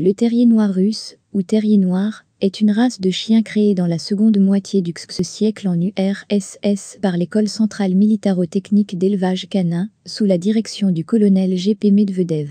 Le terrier noir russe, ou terrier noir, est une race de chiens créée dans la seconde moitié du XXe siècle en URSS par l'école centrale militaro-technique d'élevage canin, sous la direction du colonel G.P. Medvedev.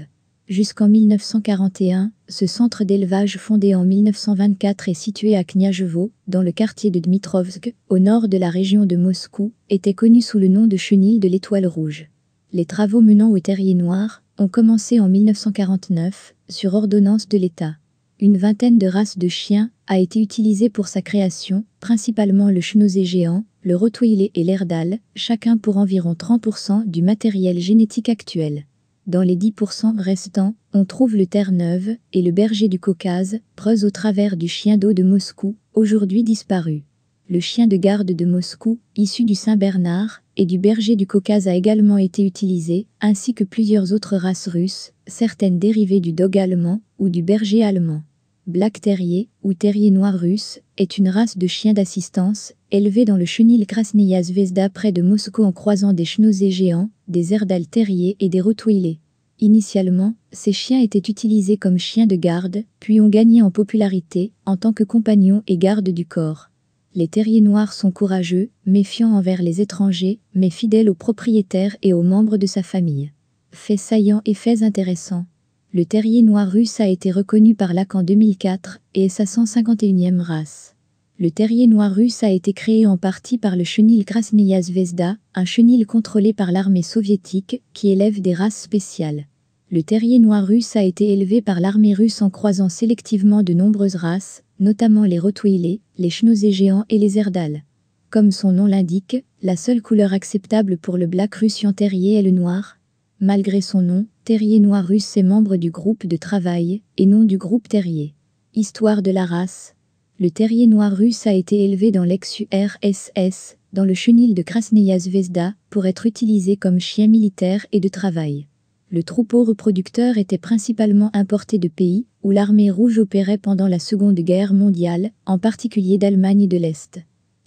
Jusqu'en 1941, ce centre d'élevage fondé en 1924 et situé à Kniajevo, dans le quartier de Dmitrovsk, au nord de la région de Moscou, était connu sous le nom de chenil de l'étoile rouge. Les travaux menant au terrier noir, ont commencé en 1949, sur ordonnance de l'État. Une vingtaine de races de chiens a été utilisée pour sa création, principalement le chenosé géant, le rottweiler et l'Erdal, chacun pour environ 30% du matériel génétique actuel. Dans les 10% restants, on trouve le Terre-Neuve et le berger du Caucase, preuve au travers du chien d'eau de Moscou, aujourd'hui disparu. Le chien de garde de Moscou, issu du Saint-Bernard, et du berger du Caucase a également été utilisé, ainsi que plusieurs autres races russes, certaines dérivées du dog allemand ou du berger allemand. Black Terrier, ou Terrier Noir russe, est une race de chiens d'assistance, élevée dans le chenil Krasnaya Zvezda près de Moscou en croisant des chenozé géants, des erdal terriers et des rottweilers. Initialement, ces chiens étaient utilisés comme chiens de garde, puis ont gagné en popularité en tant que compagnons et gardes du corps les terriers noirs sont courageux, méfiants envers les étrangers, mais fidèles aux propriétaires et aux membres de sa famille. Faits saillants et faits intéressants. Le terrier noir russe a été reconnu par l'AC en 2004 et est sa 151e race. Le terrier noir russe a été créé en partie par le chenil Krasnaya Zvezda, un chenil contrôlé par l'armée soviétique qui élève des races spéciales. Le terrier noir russe a été élevé par l'armée russe en croisant sélectivement de nombreuses races, notamment les Rottweilers, les schnauzés géants et les erdals. Comme son nom l'indique, la seule couleur acceptable pour le black russian terrier est le noir. Malgré son nom, terrier noir russe est membre du groupe de travail et non du groupe terrier. Histoire de la race le terrier noir russe a été élevé dans l'ex-URSS, dans le chenil de Krasnaya Zvezda, pour être utilisé comme chien militaire et de travail. Le troupeau reproducteur était principalement importé de pays où l'armée rouge opérait pendant la Seconde Guerre mondiale, en particulier d'Allemagne et de l'Est.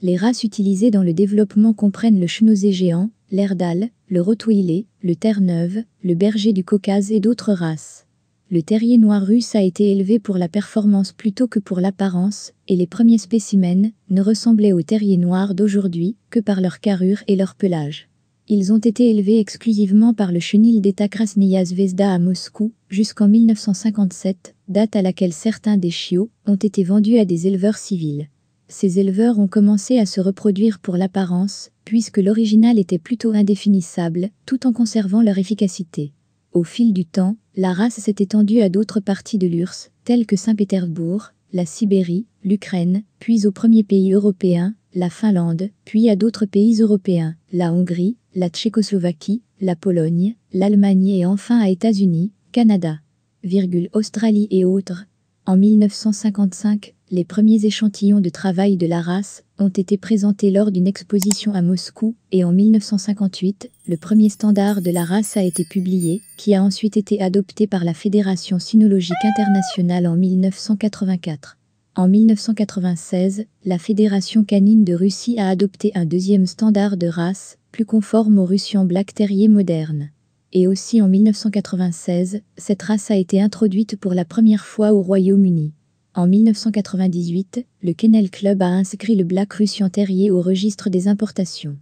Les races utilisées dans le développement comprennent le chenosé géant, l'herdal, le rotoïlé le terre-neuve, le berger du Caucase et d'autres races. Le terrier noir russe a été élevé pour la performance plutôt que pour l'apparence, et les premiers spécimens ne ressemblaient aux terriers noirs d'aujourd'hui que par leur carrure et leur pelage. Ils ont été élevés exclusivement par le chenil d'État Krasnaya Zvezda à Moscou jusqu'en 1957, date à laquelle certains des chiots ont été vendus à des éleveurs civils. Ces éleveurs ont commencé à se reproduire pour l'apparence, puisque l'original était plutôt indéfinissable, tout en conservant leur efficacité. Au fil du temps, la race s'est étendue à d'autres parties de l'URSS, telles que Saint-Pétersbourg, la Sibérie, l'Ukraine, puis aux premiers pays européens, la Finlande, puis à d'autres pays européens, la Hongrie, la Tchécoslovaquie, la Pologne, l'Allemagne et enfin à États-Unis, Canada, virgule, Australie et autres. En 1955, les premiers échantillons de travail de la race ont été présentés lors d'une exposition à Moscou, et en 1958, le premier standard de la race a été publié, qui a ensuite été adopté par la Fédération sinologique internationale en 1984. En 1996, la Fédération canine de Russie a adopté un deuxième standard de race, plus conforme au Russian Black Terrier moderne. Et aussi en 1996, cette race a été introduite pour la première fois au Royaume-Uni. En 1998, le Kennel Club a inscrit le Black Russian Terrier au registre des importations.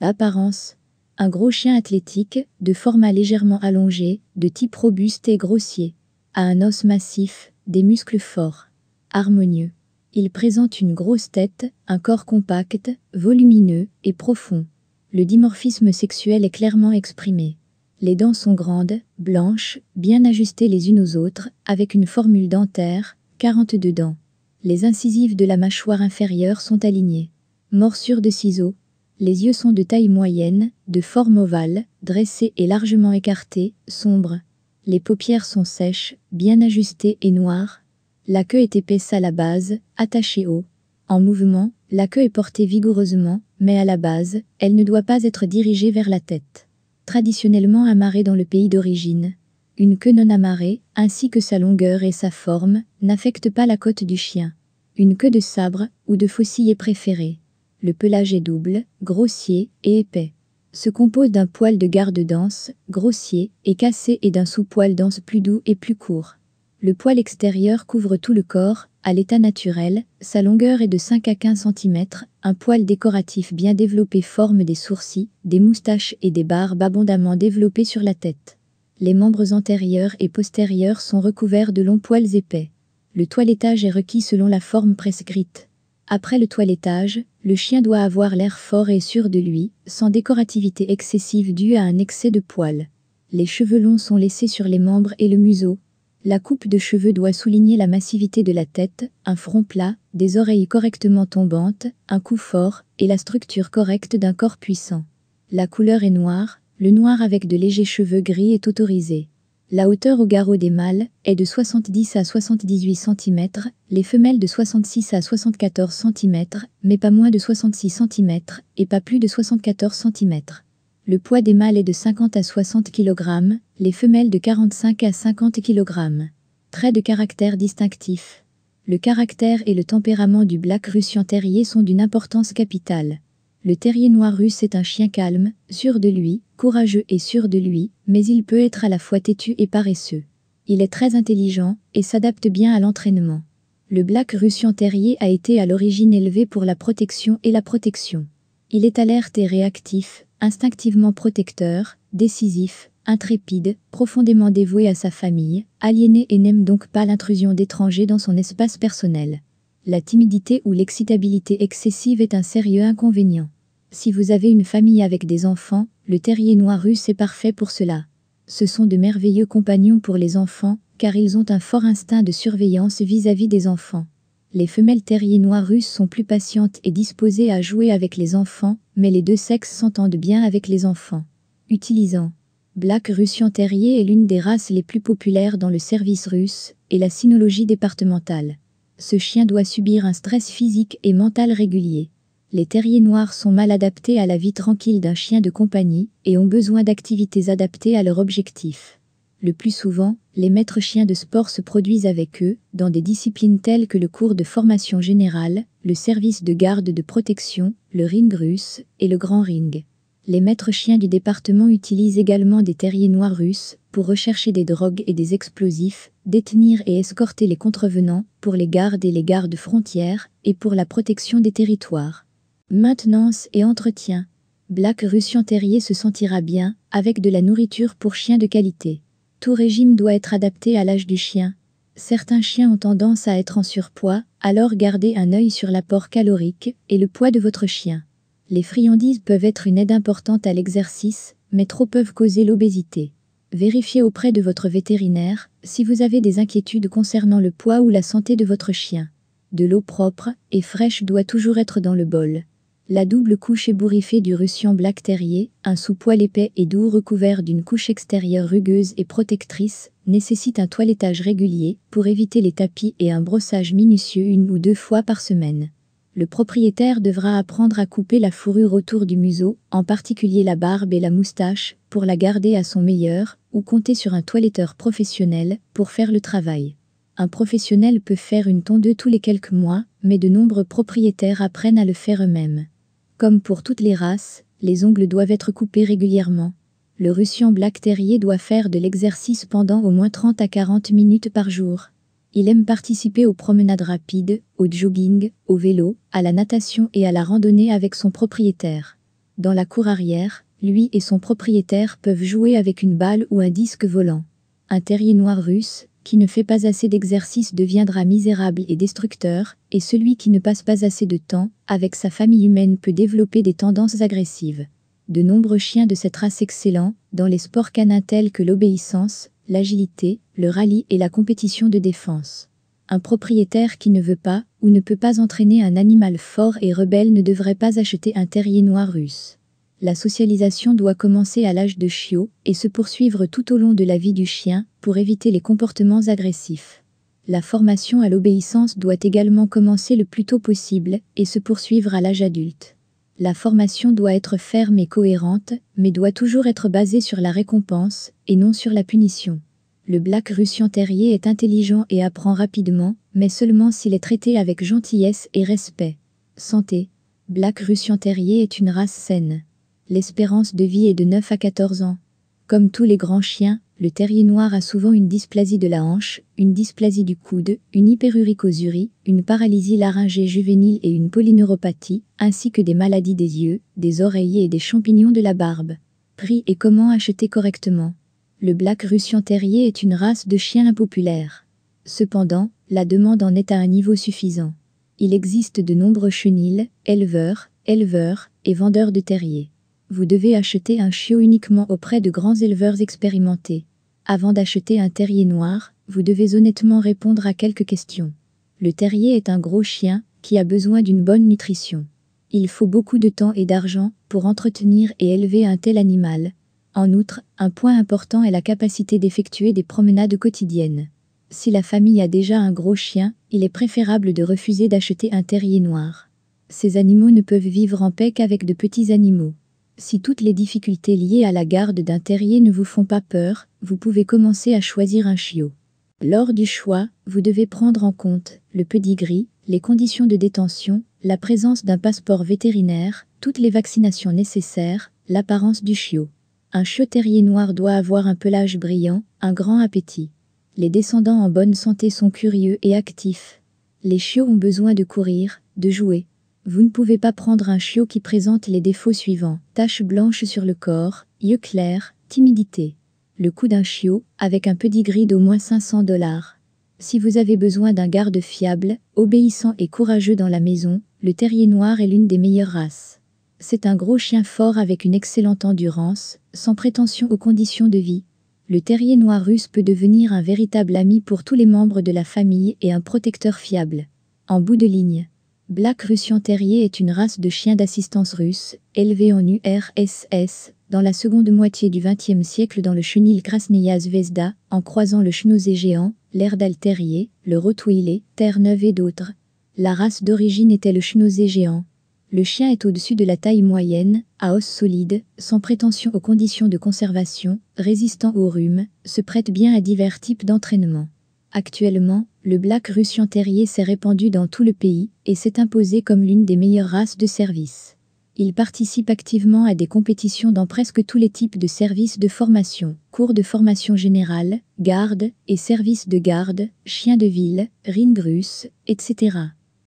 Apparence un gros chien athlétique, de format légèrement allongé, de type robuste et grossier a un os massif, des muscles forts, harmonieux. Il présente une grosse tête, un corps compact, volumineux et profond. Le dimorphisme sexuel est clairement exprimé. Les dents sont grandes, blanches, bien ajustées les unes aux autres, avec une formule dentaire, 42 dents. Les incisives de la mâchoire inférieure sont alignées. Morsure de ciseaux. Les yeux sont de taille moyenne, de forme ovale, dressés et largement écartés, sombres. Les paupières sont sèches, bien ajustées et noires. La queue est épaisse à la base, attachée haut. En mouvement, la queue est portée vigoureusement, mais à la base, elle ne doit pas être dirigée vers la tête. Traditionnellement amarrée dans le pays d'origine, une queue non amarrée, ainsi que sa longueur et sa forme, n'affecte pas la côte du chien. Une queue de sabre ou de faucille est préférée. Le pelage est double, grossier et épais se compose d'un poil de garde dense, grossier et cassé et d'un sous-poil dense plus doux et plus court. Le poil extérieur couvre tout le corps, à l'état naturel, sa longueur est de 5 à 15 cm, un poil décoratif bien développé forme des sourcils, des moustaches et des barbes abondamment développées sur la tête. Les membres antérieurs et postérieurs sont recouverts de longs poils épais. Le toilettage est requis selon la forme prescrite. Après le toilettage, le chien doit avoir l'air fort et sûr de lui, sans décorativité excessive due à un excès de poils. Les cheveux longs sont laissés sur les membres et le museau. La coupe de cheveux doit souligner la massivité de la tête, un front plat, des oreilles correctement tombantes, un cou fort et la structure correcte d'un corps puissant. La couleur est noire, le noir avec de légers cheveux gris est autorisé. La hauteur au garrot des mâles est de 70 à 78 cm, les femelles de 66 à 74 cm, mais pas moins de 66 cm et pas plus de 74 cm. Le poids des mâles est de 50 à 60 kg, les femelles de 45 à 50 kg. Traits de caractère distinctif. Le caractère et le tempérament du black russian terrier sont d'une importance capitale. Le terrier noir russe est un chien calme, sûr de lui, courageux et sûr de lui, mais il peut être à la fois têtu et paresseux. Il est très intelligent et s'adapte bien à l'entraînement. Le Black Russian Terrier a été à l'origine élevé pour la protection et la protection. Il est alerte et réactif, instinctivement protecteur, décisif, intrépide, profondément dévoué à sa famille, aliéné et n'aime donc pas l'intrusion d'étrangers dans son espace personnel. La timidité ou l'excitabilité excessive est un sérieux inconvénient. Si vous avez une famille avec des enfants, le terrier noir russe est parfait pour cela. Ce sont de merveilleux compagnons pour les enfants, car ils ont un fort instinct de surveillance vis-à-vis des enfants. Les femelles terriers noirs russes sont plus patientes et disposées à jouer avec les enfants, mais les deux sexes s'entendent bien avec les enfants. Utilisant Black Russian Terrier est l'une des races les plus populaires dans le service russe et la sinologie départementale. Ce chien doit subir un stress physique et mental régulier. Les terriers noirs sont mal adaptés à la vie tranquille d'un chien de compagnie et ont besoin d'activités adaptées à leur objectif. Le plus souvent, les maîtres chiens de sport se produisent avec eux dans des disciplines telles que le cours de formation générale, le service de garde de protection, le ring russe et le grand ring. Les maîtres chiens du département utilisent également des terriers noirs russes pour rechercher des drogues et des explosifs, détenir et escorter les contrevenants, pour les gardes et les gardes frontières, et pour la protection des territoires. Maintenance et entretien. Black Russian Terrier se sentira bien avec de la nourriture pour chiens de qualité. Tout régime doit être adapté à l'âge du chien. Certains chiens ont tendance à être en surpoids, alors gardez un œil sur l'apport calorique et le poids de votre chien. Les friandises peuvent être une aide importante à l'exercice, mais trop peuvent causer l'obésité. Vérifiez auprès de votre vétérinaire si vous avez des inquiétudes concernant le poids ou la santé de votre chien. De l'eau propre et fraîche doit toujours être dans le bol. La double couche ébouriffée du Russian Black Terrier, un sous-poil épais et doux recouvert d'une couche extérieure rugueuse et protectrice, nécessite un toilettage régulier pour éviter les tapis et un brossage minutieux une ou deux fois par semaine. Le propriétaire devra apprendre à couper la fourrure autour du museau, en particulier la barbe et la moustache, pour la garder à son meilleur, ou compter sur un toiletteur professionnel pour faire le travail. Un professionnel peut faire une tondeuse tous les quelques mois, mais de nombreux propriétaires apprennent à le faire eux-mêmes. Comme pour toutes les races, les ongles doivent être coupés régulièrement. Le Russian Black Terrier doit faire de l'exercice pendant au moins 30 à 40 minutes par jour. Il aime participer aux promenades rapides, au jogging, au vélo, à la natation et à la randonnée avec son propriétaire. Dans la cour arrière, lui et son propriétaire peuvent jouer avec une balle ou un disque volant. Un terrier noir russe, qui ne fait pas assez d'exercice deviendra misérable et destructeur, et celui qui ne passe pas assez de temps avec sa famille humaine peut développer des tendances agressives. De nombreux chiens de cette race excellent, dans les sports canins tels que l'obéissance, l'agilité, le rallye et la compétition de défense. Un propriétaire qui ne veut pas ou ne peut pas entraîner un animal fort et rebelle ne devrait pas acheter un terrier noir russe. La socialisation doit commencer à l'âge de chiot et se poursuivre tout au long de la vie du chien pour éviter les comportements agressifs. La formation à l'obéissance doit également commencer le plus tôt possible et se poursuivre à l'âge adulte. La formation doit être ferme et cohérente, mais doit toujours être basée sur la récompense et non sur la punition. Le black russian terrier est intelligent et apprend rapidement, mais seulement s'il est traité avec gentillesse et respect. Santé. Black russian terrier est une race saine l'espérance de vie est de 9 à 14 ans. Comme tous les grands chiens, le terrier noir a souvent une dysplasie de la hanche, une dysplasie du coude, une hyperuricosurie, une paralysie laryngée juvénile et une polyneuropathie, ainsi que des maladies des yeux, des oreillers et des champignons de la barbe. Prix et comment acheter correctement Le Black Russian Terrier est une race de chiens impopulaire. Cependant, la demande en est à un niveau suffisant. Il existe de nombreux chenils, éleveurs, éleveurs et vendeurs de terriers. Vous devez acheter un chiot uniquement auprès de grands éleveurs expérimentés. Avant d'acheter un terrier noir, vous devez honnêtement répondre à quelques questions. Le terrier est un gros chien qui a besoin d'une bonne nutrition. Il faut beaucoup de temps et d'argent pour entretenir et élever un tel animal. En outre, un point important est la capacité d'effectuer des promenades quotidiennes. Si la famille a déjà un gros chien, il est préférable de refuser d'acheter un terrier noir. Ces animaux ne peuvent vivre en paix qu'avec de petits animaux. Si toutes les difficultés liées à la garde d'un terrier ne vous font pas peur, vous pouvez commencer à choisir un chiot. Lors du choix, vous devez prendre en compte le pedigree, les conditions de détention, la présence d'un passeport vétérinaire, toutes les vaccinations nécessaires, l'apparence du chiot. Un chiot terrier noir doit avoir un pelage brillant, un grand appétit. Les descendants en bonne santé sont curieux et actifs. Les chiots ont besoin de courir, de jouer, vous ne pouvez pas prendre un chiot qui présente les défauts suivants. Taches blanches sur le corps, yeux clairs, timidité. Le coût d'un chiot, avec un petit pedigree d'au moins 500 dollars. Si vous avez besoin d'un garde fiable, obéissant et courageux dans la maison, le terrier noir est l'une des meilleures races. C'est un gros chien fort avec une excellente endurance, sans prétention aux conditions de vie. Le terrier noir russe peut devenir un véritable ami pour tous les membres de la famille et un protecteur fiable. En bout de ligne, Black Russian Terrier est une race de chiens d'assistance russe, élevée en URSS dans la seconde moitié du XXe siècle dans le chenil Krasnaya Zvezda, en croisant le Schnosé géant, l'herdal terrier, le rotouilé, Terre-Neuve et d'autres. La race d'origine était le chenosé géant. Le chien est au-dessus de la taille moyenne, à os solide, sans prétention aux conditions de conservation, résistant aux rhumes, se prête bien à divers types d'entraînement. Actuellement, le black russian terrier s'est répandu dans tout le pays et s'est imposé comme l'une des meilleures races de service. Il participe activement à des compétitions dans presque tous les types de services de formation, cours de formation générale, garde et services de garde, chiens de ville, ring etc.